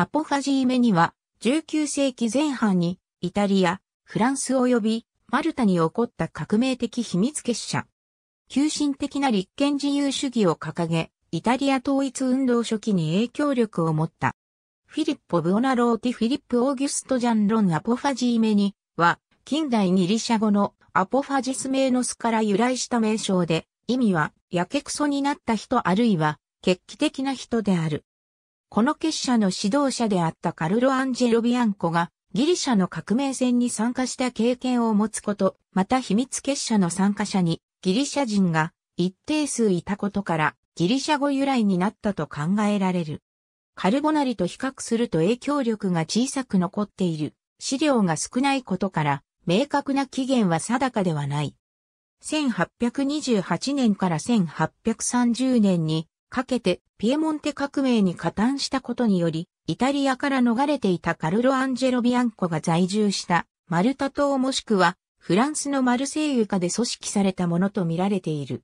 アポファジーメには、19世紀前半に、イタリア、フランス及び、マルタに起こった革命的秘密結社。急進的な立憲自由主義を掲げ、イタリア統一運動初期に影響力を持った。フィリッポ・ブオナローティ・フィリップ・オーギュスト・ジャン・ロン・アポファジーメニは、近代ギリシャ語のアポファジスメーノスから由来した名称で、意味は、やけくそになった人あるいは、決起的な人である。この結社の指導者であったカルロ・アンジェロ・ビアンコがギリシャの革命戦に参加した経験を持つこと、また秘密結社の参加者にギリシャ人が一定数いたことからギリシャ語由来になったと考えられる。カルボナリと比較すると影響力が小さく残っている資料が少ないことから明確な起源は定かではない。1828年から1830年にかけてピエモンテ革命に加担したことにより、イタリアから逃れていたカルロ・アンジェロ・ビアンコが在住したマルタ島もしくはフランスのマルセイユ下で組織されたものとみられている。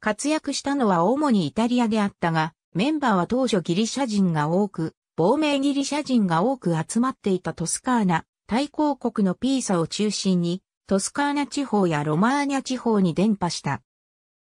活躍したのは主にイタリアであったが、メンバーは当初ギリシャ人が多く、亡命ギリシャ人が多く集まっていたトスカーナ、大公国のピーサを中心に、トスカーナ地方やロマーニャ地方に伝播した。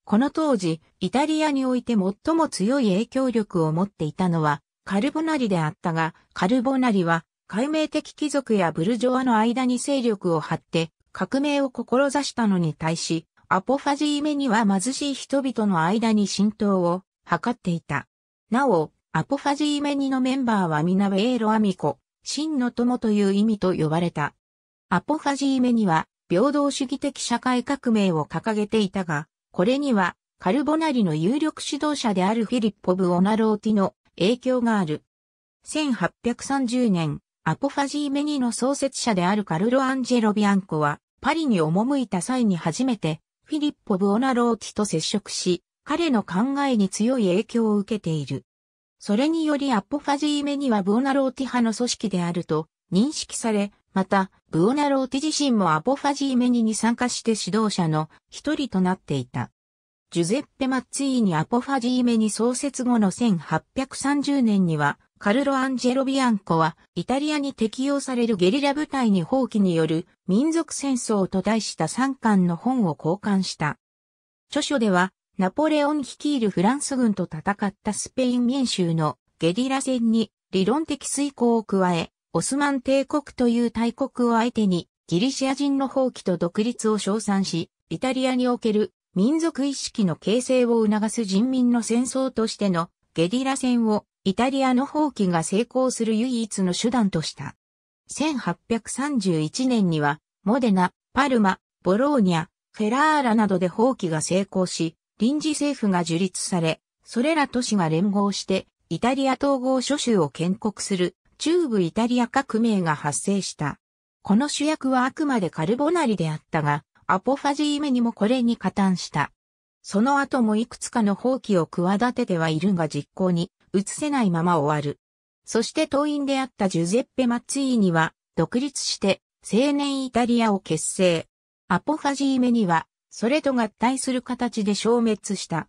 この当時、イタリアにおいて最も強い影響力を持っていたのは、カルボナリであったが、カルボナリは、解明的貴族やブルジョアの間に勢力を張って、革命を志したのに対し、アポファジーメには貧しい人々の間に浸透を図っていた。なお、アポファジーメニのメンバーは皆ベエロアミコ、真の友という意味と呼ばれた。アポファジーメニは平等主義的社会革命を掲げていたが、これには、カルボナリの有力指導者であるフィリッポ・ブ・オナローティの影響がある。1830年、アポファジーメニの創設者であるカルロ・アンジェロ・ビアンコは、パリに赴いた際に初めて、フィリッポ・ブ・オナローティと接触し、彼の考えに強い影響を受けている。それによりアポファジーメニはブオナローティ派の組織であると認識され、また、ブオナローテ自身もアポファジーメニに参加して指導者の一人となっていた。ジュゼッペ・マッツィーニ・アポファジーメニ創設後の1830年には、カルロ・アンジェロ・ビアンコは、イタリアに適用されるゲリラ部隊に放棄による民族戦争と題した三巻の本を交換した。著書では、ナポレオン率いるフランス軍と戦ったスペイン民衆のゲリラ戦に理論的遂行を加え、オスマン帝国という大国を相手に、ギリシア人の放棄と独立を称賛し、イタリアにおける民族意識の形成を促す人民の戦争としてのゲリラ戦をイタリアの放棄が成功する唯一の手段とした。1831年には、モデナ、パルマ、ボローニャ、フェラーラなどで放棄が成功し、臨時政府が樹立され、それら都市が連合して、イタリア統合諸州を建国する中部イタリア革命が発生した。この主役はあくまでカルボナリであったが、アポファジーメにもこれに加担した。その後もいくつかの放棄を企ててはいるが実行に移せないまま終わる。そして党員であったジュゼッペ・マッツィーニは独立して青年イタリアを結成。アポファジーメにはそれと合体する形で消滅した。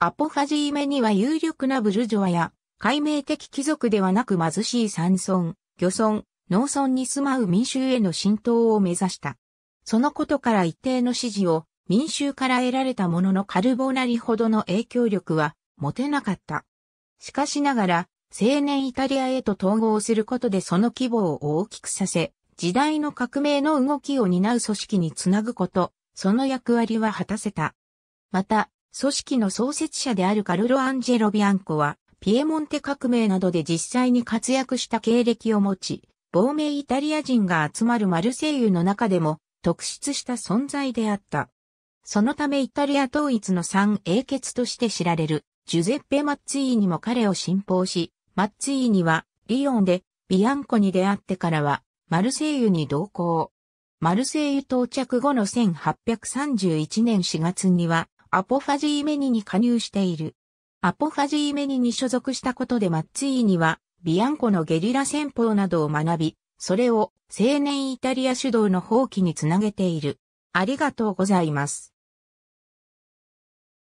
アポファジーメには有力なブルジョアや解明的貴族ではなく貧しい山村、漁村、農村に住まう民衆への浸透を目指した。そのことから一定の支持を民衆から得られたもののカルボナリほどの影響力は持てなかった。しかしながら、青年イタリアへと統合することでその規模を大きくさせ、時代の革命の動きを担う組織につなぐこと、その役割は果たせた。また、組織の創設者であるカルロ・アンジェロ・ビアンコは、ピエモンテ革命などで実際に活躍した経歴を持ち、亡命イタリア人が集まるマルセイユの中でも特筆した存在であった。そのためイタリア統一の三英傑として知られるジュゼッペ・マッツィーニも彼を信奉し、マッツィーニはリヨンでビアンコに出会ってからはマルセイユに同行。マルセイユ到着後の1831年4月にはアポファジーメニに加入している。アポファジーメニに所属したことでマッツィーニは、ビアンコのゲリラ戦法などを学び、それを青年イタリア主導の放棄につなげている。ありがとうございます。